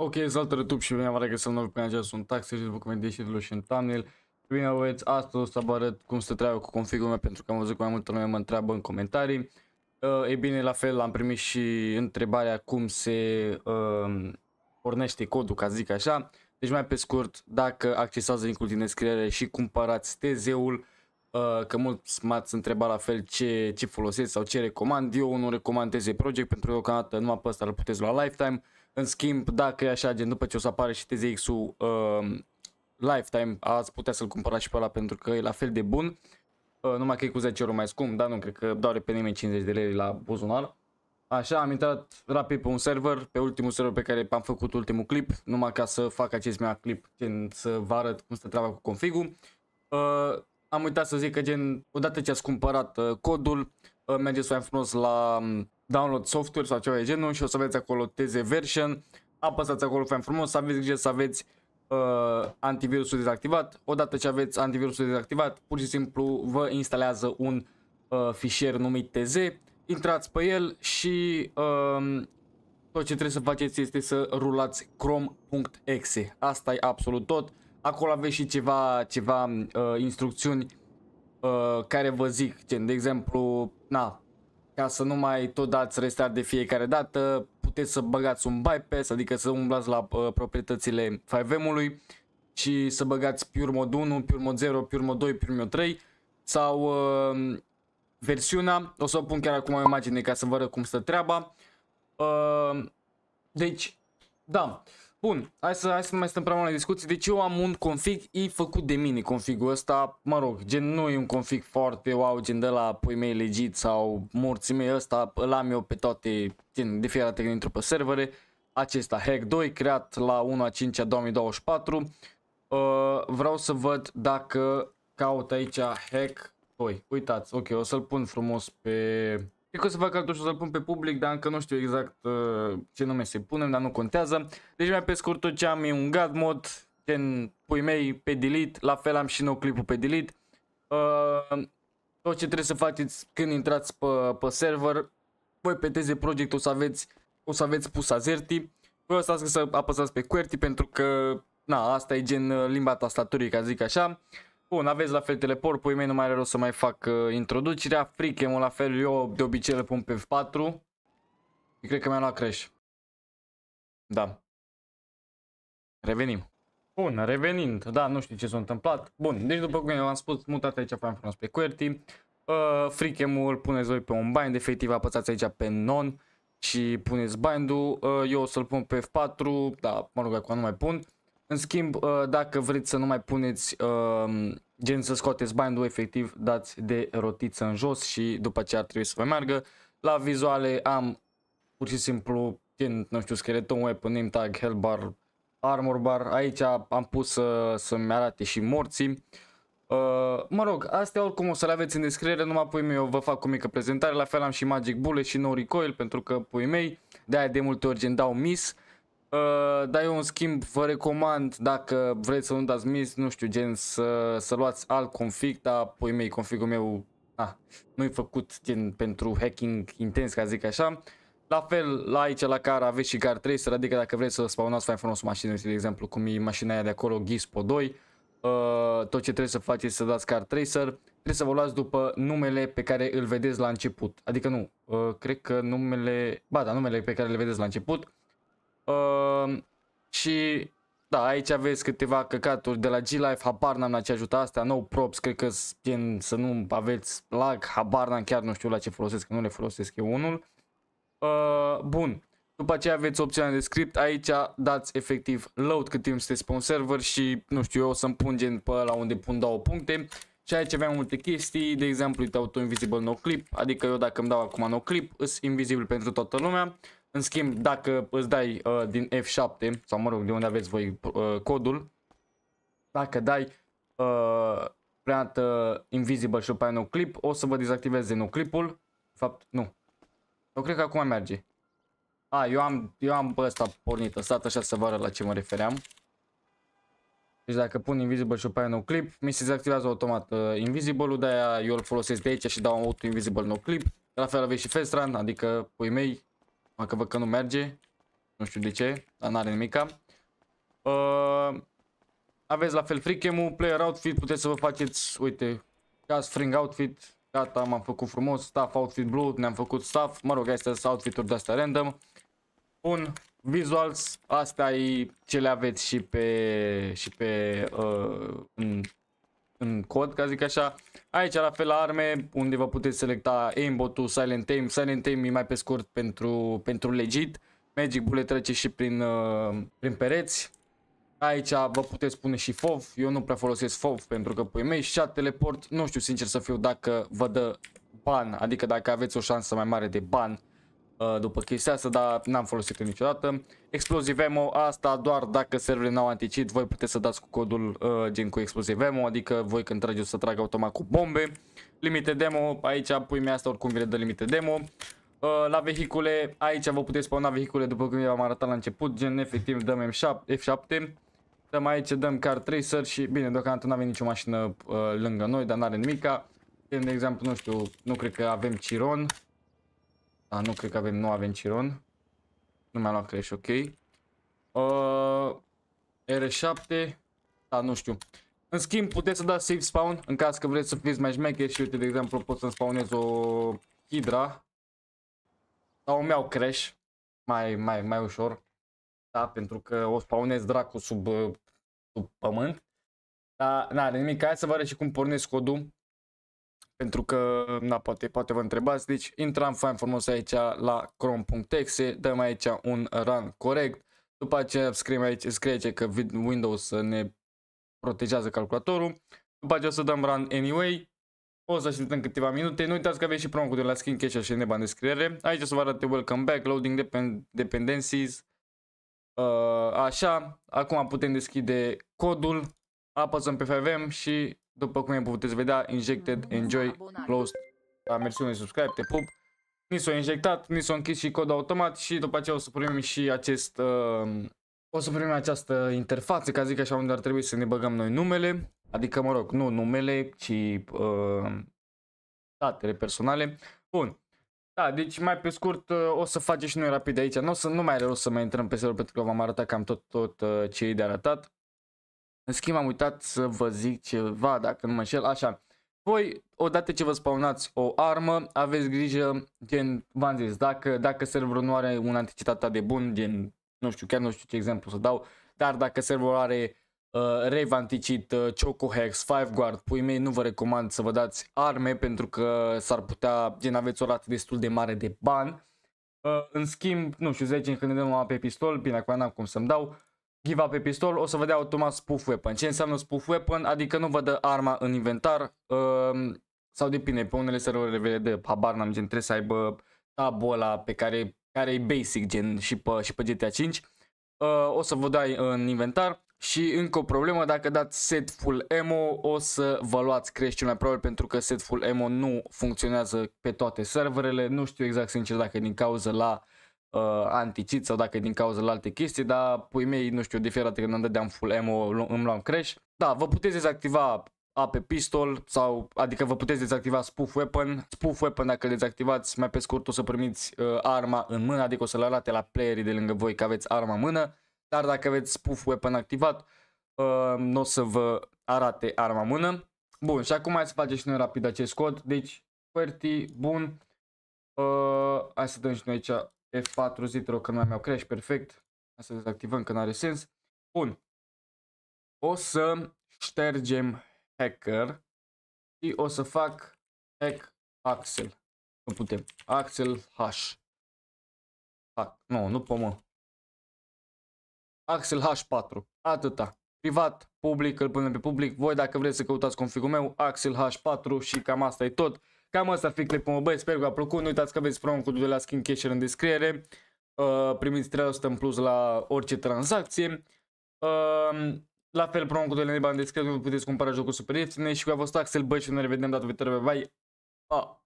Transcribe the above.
Ok, salutare YouTube și bine v-am regăsit la nou pe canal. sunt taxe și după cum și și în thumbnail și bine aveți, astăzi o să vă arăt cum se treabă cu configul meu pentru că am văzut că mai multă lume mă întreabă în comentarii uh, E bine, la fel am primit și întrebarea cum se uh, pornește codul, ca zic așa Deci mai pe scurt, dacă accesați linkul din descriere și cumpărați TZ-ul uh, Că mulți m-ați întrebat la fel ce, ce folosesc sau ce recomand Eu nu recomand TZ Project pentru că deocamdată numai pe ăsta îl puteți lua lifetime în schimb, dacă e așa, gen după ce o să apară și TZX-ul uh, um, Lifetime, ați putea să-l cumpărați și pe ăla pentru că e la fel de bun. Uh, numai că e cu 10 euro mai scump, dar nu cred că dau pe nimeni 50 de lei la buzunar. Așa, am intrat rapid pe un server, pe ultimul server pe care am făcut ultimul clip, numai ca să fac acest meu clip, gen să vă arăt cum stă treaba cu config-ul. Uh, am uitat să zic că gen, odată ce ați cumpărat uh, codul, Ă, mergeți mai frumos la download software sau ceva de genul și o să aveți acolo teze version, apăsați acolo fain frumos, să aveți grijă să aveți uh, antivirusul dezactivat. Odată ce aveți antivirusul dezactivat, pur și simplu vă instalează un uh, fișier numit TZ, intrați pe el și uh, tot ce trebuie să faceți este să rulați chrome.exe. Asta e absolut tot. Acolo aveți și ceva, ceva uh, instrucțiuni uh, care vă zic, gen de exemplu, na, ca să nu mai tot dați restart de fiecare dată, puteți să băgați un bypass, adică să umblați la uh, proprietățile 5M-ului și să băgați Pure Mod 1, Pure Mod 0, Pure Mod 2, Pure Mod 3 sau uh, versiunea, o să o pun chiar acum o imagine ca să vă arăt cum stă treaba. Uh, deci, da, Bun, hai să, hai să nu mai stăm prea mult la discuții. Deci eu am un config e făcut de mine configul ăsta, mă rog, gen nu e un config foarte wow, gen de la pui mei legit sau morții mei ăsta, îl am eu pe toate, gen, de fiecare dată când intru pe servere. Acesta, Hack 2, creat la 1 a 5 -a 2024. Uh, vreau să văd dacă caut aici Hack 2. Uitați, ok, o să-l pun frumos pe Cred că o să fac altul și o să-l pun pe public, dar încă nu știu exact uh, ce nume să-i punem, dar nu contează. Deci mai pe scurt tot ce am e un God mod, gen pui mei pe delete, la fel am și nou clipul pe delete. Uh, tot ce trebuie să faceți când intrați pe, pe server, voi pe teze project o să aveți, o să aveți pus azerti. Voi o să să apăsați pe QWERTY pentru că, na, asta e gen uh, limba tastaturii, ca zic așa. Bun, aveți la fel teleport, pui mei, nu mai are rost să mai fac uh, introducerea. Frichem la fel, eu de obicei le pun pe 4. Și cred că mi-am luat crash. Da. Revenim. Bun, revenind, da, nu știu ce s-a întâmplat. Bun, deci după cum v-am spus, mutați aici pe frumos pe QWERTY. Uh, Frichem-ul puneți voi pe un bind, efectiv apăsați aici pe non și puneți bind-ul. Uh, eu o să-l pun pe F4, da, mă rog, acum nu mai pun. În schimb, uh, dacă vreți să nu mai puneți, um, gen să scoateți bandul, efectiv dați de rotiță în jos și după ce ar trebui să vă meargă. La vizuale am pur și simplu, gen, nu știu, skeleton weapon, name tag, hellbar, armor bar. Aici am pus să, să-mi arate și morții. Uh, mă rog, astea oricum o să le aveți în descriere, numai pui mei eu vă fac o mică prezentare, la fel am și Magic Bullet și No Recoil pentru că pui mei, de aia de multe ori gen dau miss. Uh, dar eu un schimb vă recomand dacă vreți să nu dați miss, nu știu, gen să, să luați alt config, dar pui mei, configul meu ah, nu-i făcut gen pentru hacking intens, ca zic așa. La fel, la aici la care aveți și Gar Tracer, adică dacă vreți să spawnați Fine Frumos mașină, de exemplu, cum e mașina aia de acolo, Gispo 2, uh, tot ce trebuie să faceți să dați Car Tracer, trebuie să vă luați după numele pe care îl vedeți la început. Adică nu, uh, cred că numele, ba da, numele pe care le vedeți la început, Ehm, și da, aici aveți câteva căcaturi de la G-Life, habar n-am la ce ajută asta, nou props, cred că gen, să nu aveți lag, habar n-am chiar nu știu la ce folosesc, că nu le folosesc eu unul. Uh, bun, după aceea aveți opțiunea de script, aici dați efectiv load cât timp sunteți pe un server și nu știu eu o să-mi pun gen pe la unde pun două puncte. Și aici aveam multe chestii, de exemplu uite auto invisible no clip, adică eu dacă îmi dau acum no clip, îs invizibil pentru toată lumea. În schimb, dacă îți dai uh, din F7, sau mă rog, de unde aveți voi uh, codul, dacă dai uh, preată uh, Invisible și după aia clip o să vă dezactiveze clipul. De fapt, nu. Eu cred că acum merge. A, eu am, eu am pe ăsta pornit, stat așa să vă arăt la ce mă refeream. Deci dacă pun Invisible și după aia clip mi se dezactivează automat uh, Invisible-ul, de-aia eu îl folosesc de aici și dau Auto Invisible clip La fel aveți și Fast Run, adică, pui mei, dacă văd că nu merge. Nu știu de ce, dar n-are nimica. Uh, aveți la fel frichem player outfit, puteți să vă faceți, uite, gas fring outfit, gata, m-am făcut frumos, staff outfit blue, ne-am făcut staff, mă rog, astea sunt outfit-uri de-astea random. Bun, visuals, astea e ce le aveți și pe, și pe uh, în în cod, ca zic așa. Aici la fel la arme, unde vă puteți selecta aimbot-ul, silent aim, silent aim e mai pe scurt pentru, pentru legit. Magic Bullet trece și prin, uh, prin pereți. Aici vă puteți pune și FOV, eu nu prea folosesc FOV pentru că pui mei și teleport, nu știu sincer să fiu dacă vă dă ban, adică dacă aveți o șansă mai mare de ban Uh, după chestia asta, dar n-am folosit-o niciodată. Explosive Ammo, asta doar dacă serverele n-au anticit, voi puteți să dați cu codul uh, gen cu Explosive Ammo, adică voi când trage o să tragă automat cu bombe. Limite Demo, aici pui mi asta oricum vi le dă limite Demo. Uh, la vehicule, aici vă puteți spawna vehicule după cum v-am arătat la început, gen efectiv dăm M7, F7. Dăm aici, dăm Car Tracer și bine, deocamdată nu avem nicio mașină uh, lângă noi, dar n-are nimica. De exemplu, nu știu, nu cred că avem Ciron, dar nu cred că avem, nu avem Ciron. Nu mi-a luat crash, ok. Uh, R7. Da, nu știu. În schimb, puteți să dați safe spawn în caz că vreți să fiți mai șmecheri și uite, de exemplu, pot să-mi spawnez o Hydra. Sau îmi iau crash. Mai, mai, mai ușor. Da, pentru că o spawnez dracu sub, uh, sub pământ. Dar n-are nimic. Hai să vă arăt și cum pornesc codul pentru că, na, poate, poate vă întrebați, deci intram fain frumos aici la chrome.exe, dăm aici un run corect, după aceea scrie aici, scrie aici că Windows ne protejează calculatorul, după aceea o să dăm run anyway, o să așteptăm câteva minute, nu uitați că aveți și promocul de la Skin Cash și neba în descriere, aici o să vă arate welcome back, loading depend dependencies, uh, așa, acum putem deschide codul, apăsăm pe FVM și după cum puteți vedea, Injected, Enjoy, Closed. A mers unui subscribe, te pup. Ni s-a injectat, ni s-a închis și codul automat și după aceea o să primim și acest... Uh, o să primim această interfață, ca zic așa, unde ar trebui să ne băgăm noi numele. Adică, mă rog, nu numele, ci uh, datele personale. Bun. Da, deci mai pe scurt uh, o să facem și noi rapid aici. Nu, o să, nu mai are rost să mai intrăm pe server pentru că v-am arătat cam tot, tot uh, ce e de arătat. În schimb am uitat să vă zic ceva, dacă nu mă înșel, așa. Voi, odată ce vă spawnați o armă, aveți grijă, gen, v-am zis, dacă, dacă serverul nu are un anticitat de bun, gen, nu știu, chiar nu știu ce exemplu să dau, dar dacă serverul are uh, Rave Anticit, uh, Choco Hex, Five Guard, pui mei, nu vă recomand să vă dați arme pentru că s-ar putea, gen, aveți o rată destul de mare de bani. Uh, în schimb, nu știu, 10 când ne dăm pe pistol, bine, acum n-am cum să-mi dau, give pe pistol, o să vă dea automat spoof weapon. Ce înseamnă spoof weapon? Adică nu vă dă arma în inventar Uh, sau depinde, pe unele servere de habar n-am, gen trebuie să aibă tabola pe care, care e basic, gen și pe, și pe GTA 5. Uh, o să vă dai în inventar și încă o problemă, dacă dați set full emo o să vă luați crește mai probabil pentru că set full emo nu funcționează pe toate serverele, nu știu exact sincer dacă din cauza la uh, uh, anticit sau dacă e din cauza la alte chestii, dar pui mei, nu știu, de fiecare dată când îmi dădeam full emo, îmi luam crash. Da, vă puteți dezactiva AP pistol sau adică vă puteți dezactiva spoof weapon. Spoof weapon dacă îl dezactivați mai pe scurt o să primiți uh, arma în mână, adică o să le arate la playerii de lângă voi că aveți arma în mână, dar dacă aveți spoof weapon activat, uh, nu o să vă arate arma în mână. Bun, și acum hai să facem și noi rapid acest cod. Deci, QWERTY, bun. Uh, hai să dăm și noi aici F4 zitro că nu mai au crash, perfect. să dezactivăm că nu are sens. Bun. O să ștergem hacker și o să fac hack axel. Nu putem. Axel H. Fac. Nu, nu pe mă. Axel H4. Atâta. Privat, public, îl punem pe public. Voi dacă vreți să căutați configul meu, Axel H4 și cam asta e tot. Cam asta ar fi clipul meu, băi, sper că v-a plăcut. Nu uitați că aveți promo de la Skin Casher în descriere. Uh, primiți 300 în plus la orice tranzacție. Uh, la fel, promo de la în descriere, nu puteți cumpăra jocul super ieftine și cu a fost Axel, băi, și ne revedem data viitoare, bye!